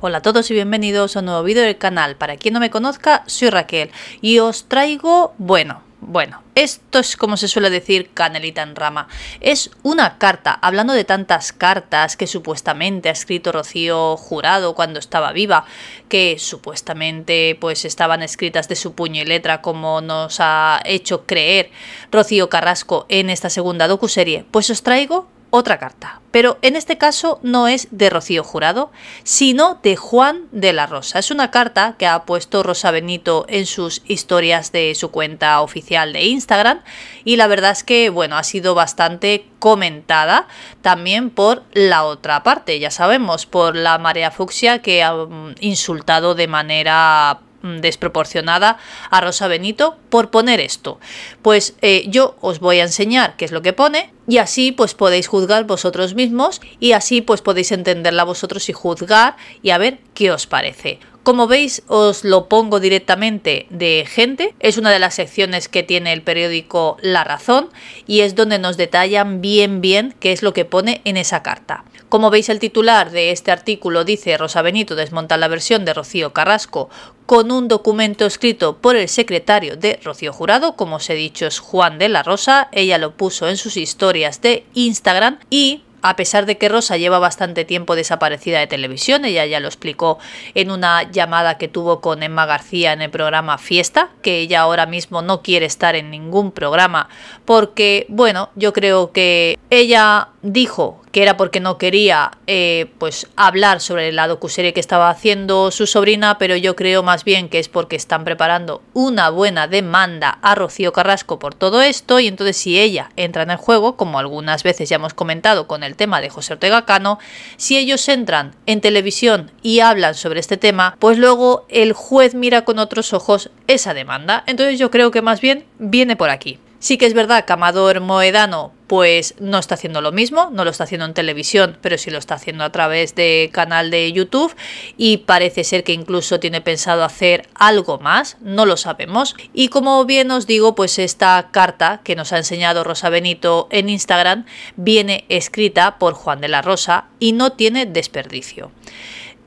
Hola a todos y bienvenidos a un nuevo vídeo del canal. Para quien no me conozca, soy Raquel y os traigo, bueno, bueno, esto es como se suele decir canelita en rama. Es una carta, hablando de tantas cartas que supuestamente ha escrito Rocío Jurado cuando estaba viva, que supuestamente pues estaban escritas de su puño y letra como nos ha hecho creer Rocío Carrasco en esta segunda docuserie. Pues os traigo otra carta, pero en este caso no es de Rocío Jurado, sino de Juan de la Rosa. Es una carta que ha puesto Rosa Benito en sus historias de su cuenta oficial de Instagram y la verdad es que, bueno, ha sido bastante comentada también por la otra parte, ya sabemos, por la marea fucsia que ha mm, insultado de manera Mm, desproporcionada a Rosa Benito por poner esto. Pues eh, yo os voy a enseñar qué es lo que pone y así pues podéis juzgar vosotros mismos y así pues podéis entenderla vosotros y juzgar y a ver qué os parece. Como veis os lo pongo directamente de gente, es una de las secciones que tiene el periódico La Razón y es donde nos detallan bien bien qué es lo que pone en esa carta. Como veis el titular de este artículo dice Rosa Benito desmonta la versión de Rocío Carrasco con un documento escrito por el secretario de Rocío Jurado, como os he dicho es Juan de la Rosa, ella lo puso en sus historias de Instagram y a pesar de que Rosa lleva bastante tiempo desaparecida de televisión, ella ya lo explicó en una llamada que tuvo con Emma García en el programa Fiesta, que ella ahora mismo no quiere estar en ningún programa porque, bueno, yo creo que ella dijo que era porque no quería eh, pues hablar sobre la docuserie que estaba haciendo su sobrina, pero yo creo más bien que es porque están preparando una buena demanda a Rocío Carrasco por todo esto y entonces si ella entra en el juego, como algunas veces ya hemos comentado con el tema de José Ortega Cano, si ellos entran en televisión y hablan sobre este tema, pues luego el juez mira con otros ojos esa demanda. Entonces yo creo que más bien viene por aquí. Sí que es verdad que Amador Moedano pues no está haciendo lo mismo, no lo está haciendo en televisión, pero sí lo está haciendo a través de canal de YouTube y parece ser que incluso tiene pensado hacer algo más, no lo sabemos. Y como bien os digo, pues esta carta que nos ha enseñado Rosa Benito en Instagram viene escrita por Juan de la Rosa y no tiene desperdicio.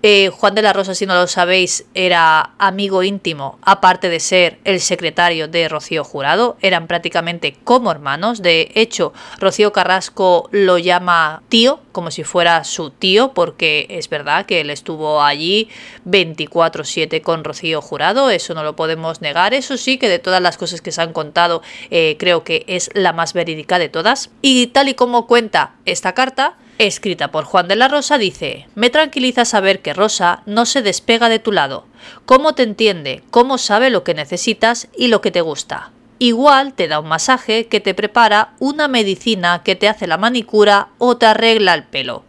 Eh, Juan de la Rosa, si no lo sabéis, era amigo íntimo, aparte de ser el secretario de Rocío Jurado, eran prácticamente como hermanos. De hecho, Rocío Carrasco lo llama tío, como si fuera su tío, porque es verdad que él estuvo allí 24-7 con Rocío Jurado, eso no lo podemos negar. Eso sí, que de todas las cosas que se han contado, eh, creo que es la más verídica de todas. Y tal y como cuenta esta carta, escrita por Juan de la Rosa, dice, me tranquiliza saber que Rosa no se despega de tu lado, cómo te entiende, cómo sabe lo que necesitas y lo que te gusta. Igual te da un masaje que te prepara una medicina que te hace la manicura o te arregla el pelo.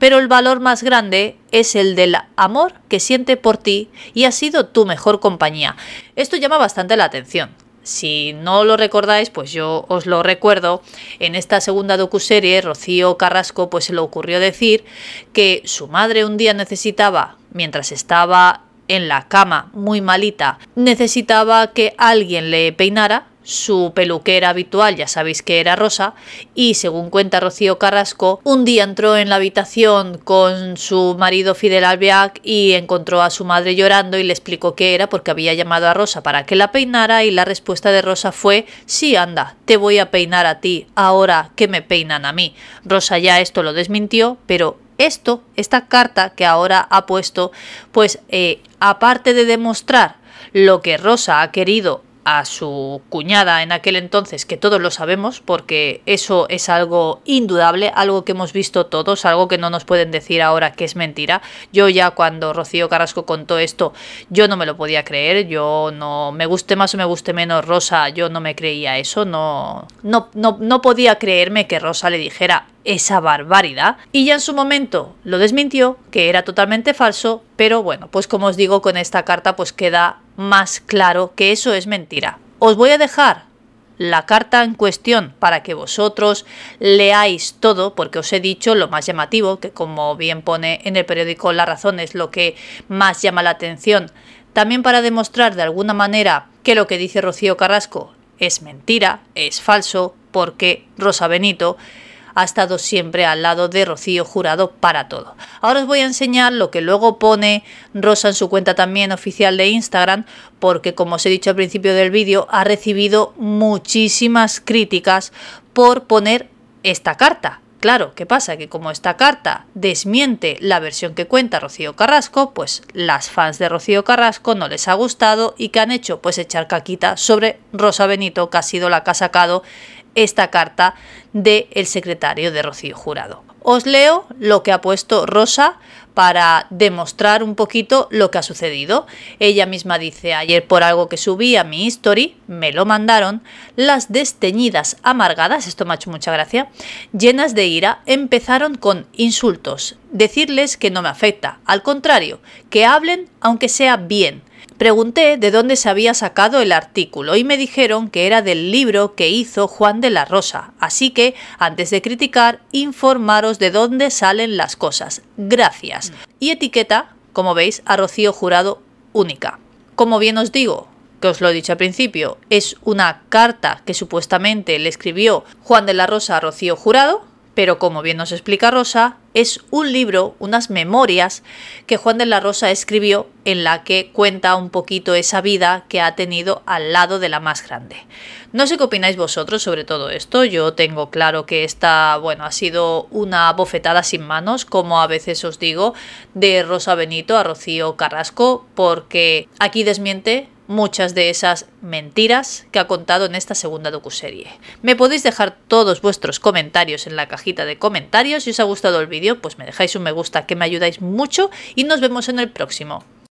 Pero el valor más grande es el del amor que siente por ti y ha sido tu mejor compañía. Esto llama bastante la atención. Si no lo recordáis, pues yo os lo recuerdo. En esta segunda docuserie, Rocío Carrasco pues se le ocurrió decir que su madre un día necesitaba, mientras estaba en la cama muy malita, necesitaba que alguien le peinara su peluquera habitual ya sabéis que era Rosa y según cuenta Rocío Carrasco, un día entró en la habitación con su marido Fidel Albiac y encontró a su madre llorando y le explicó qué era porque había llamado a Rosa para que la peinara y la respuesta de Rosa fue sí anda, te voy a peinar a ti ahora que me peinan a mí. Rosa ya esto lo desmintió, pero esto, esta carta que ahora ha puesto, pues eh, aparte de demostrar lo que Rosa ha querido a su cuñada en aquel entonces, que todos lo sabemos, porque eso es algo indudable, algo que hemos visto todos, algo que no nos pueden decir ahora que es mentira. Yo ya cuando Rocío Carrasco contó esto, yo no me lo podía creer, yo no, me guste más o me guste menos Rosa, yo no me creía eso, no, no, no, no podía creerme que Rosa le dijera esa barbaridad y ya en su momento lo desmintió, que era totalmente falso, pero bueno, pues como os digo con esta carta pues queda más claro que eso es mentira. Os voy a dejar la carta en cuestión para que vosotros leáis todo, porque os he dicho lo más llamativo, que como bien pone en el periódico La Razón es lo que más llama la atención, también para demostrar de alguna manera que lo que dice Rocío Carrasco es mentira, es falso, porque Rosa Benito ha estado siempre al lado de Rocío Jurado para todo. Ahora os voy a enseñar lo que luego pone Rosa en su cuenta también oficial de Instagram, porque como os he dicho al principio del vídeo, ha recibido muchísimas críticas por poner esta carta. Claro, ¿qué pasa? Que como esta carta desmiente la versión que cuenta Rocío Carrasco, pues las fans de Rocío Carrasco no les ha gustado y que han hecho pues echar caquita sobre Rosa Benito, que ha sido la que ha sacado esta carta del el secretario de Rocío Jurado. Os leo lo que ha puesto Rosa para demostrar un poquito lo que ha sucedido. Ella misma dice, ayer por algo que subí a mi history me lo mandaron, las desteñidas amargadas, esto me ha hecho mucha gracia, llenas de ira, empezaron con insultos, decirles que no me afecta, al contrario, que hablen aunque sea bien, Pregunté de dónde se había sacado el artículo y me dijeron que era del libro que hizo Juan de la Rosa. Así que, antes de criticar, informaros de dónde salen las cosas. Gracias. Y etiqueta, como veis, a Rocío Jurado única. Como bien os digo, que os lo he dicho al principio, es una carta que supuestamente le escribió Juan de la Rosa a Rocío Jurado, pero como bien nos explica Rosa, es un libro, unas memorias que Juan de la Rosa escribió en la que cuenta un poquito esa vida que ha tenido al lado de la más grande. No sé qué opináis vosotros sobre todo esto, yo tengo claro que esta, bueno, ha sido una bofetada sin manos, como a veces os digo, de Rosa Benito a Rocío Carrasco, porque aquí desmiente muchas de esas mentiras que ha contado en esta segunda docuserie. Me podéis dejar todos vuestros comentarios en la cajita de comentarios. Si os ha gustado el vídeo, pues me dejáis un me gusta que me ayudáis mucho y nos vemos en el próximo.